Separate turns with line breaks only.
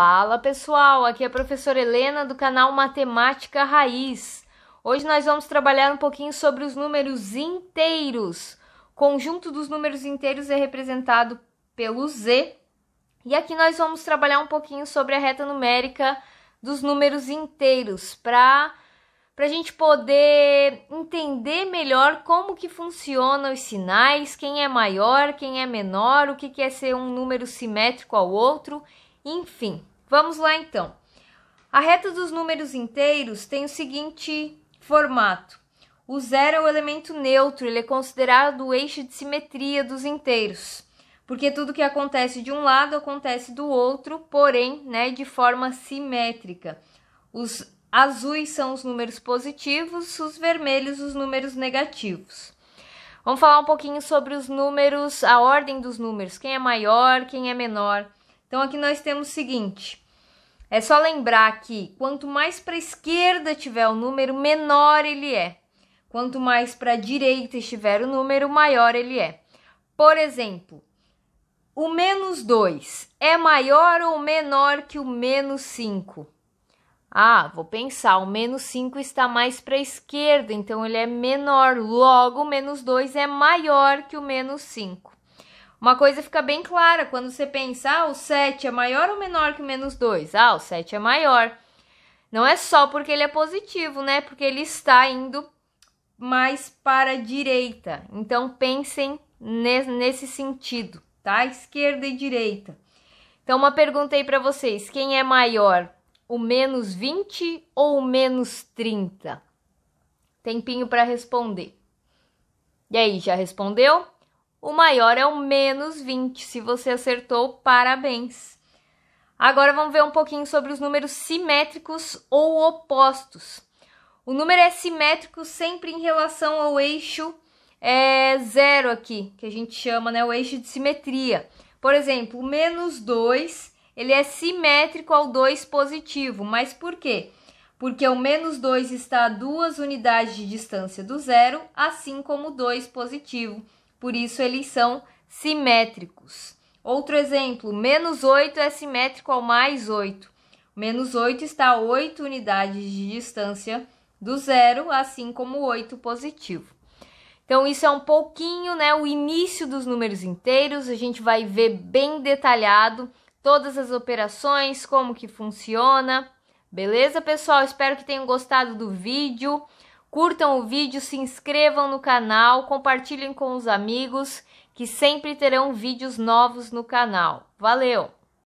Fala pessoal, aqui é a professora Helena do canal Matemática Raiz. Hoje nós vamos trabalhar um pouquinho sobre os números inteiros. O conjunto dos números inteiros é representado pelo Z. E aqui nós vamos trabalhar um pouquinho sobre a reta numérica dos números inteiros para para a gente poder entender melhor como que funcionam os sinais, quem é maior, quem é menor, o que, que é ser um número simétrico ao outro enfim, vamos lá então. A reta dos números inteiros tem o seguinte formato: o zero é o elemento neutro, ele é considerado o eixo de simetria dos inteiros, porque tudo que acontece de um lado acontece do outro, porém, né, de forma simétrica. Os azuis são os números positivos, os vermelhos os números negativos. Vamos falar um pouquinho sobre os números, a ordem dos números, quem é maior, quem é menor. Então aqui nós temos o seguinte: é só lembrar que quanto mais para a esquerda tiver o número, menor ele é. Quanto mais para a direita estiver o número, maior ele é. Por exemplo, o menos 2 é maior ou menor que o menos 5? Ah, vou pensar, o menos 5 está mais para a esquerda, então ele é menor. Logo, o menos 2 é maior que o menos 5. Uma coisa fica bem clara quando você pensar ah, o 7 é maior ou menor que o menos 2? Ah, o 7 é maior. Não é só porque ele é positivo, né? Porque ele está indo mais para a direita. Então pensem nesse sentido, tá? Esquerda e direita. Então, uma pergunta aí para vocês: quem é maior, o menos 20 ou o menos 30? Tempinho para responder. E aí, já respondeu? O maior é o menos 20. Se você acertou, parabéns. Agora vamos ver um pouquinho sobre os números simétricos ou opostos. O número é simétrico sempre em relação ao eixo é, zero aqui, que a gente chama né, o eixo de simetria. Por exemplo, o menos 2 ele é simétrico ao 2 positivo. Mas por quê? Porque o menos 2 está a duas unidades de distância do zero, assim como o 2 positivo por isso eles são simétricos. Outro exemplo, menos 8 é simétrico ao mais 8. Menos 8 está a 8 unidades de distância do zero, assim como 8 positivo. Então, isso é um pouquinho né, o início dos números inteiros. A gente vai ver bem detalhado todas as operações, como que funciona. Beleza, pessoal? Espero que tenham gostado do vídeo. Curtam o vídeo, se inscrevam no canal, compartilhem com os amigos que sempre terão vídeos novos no canal. Valeu!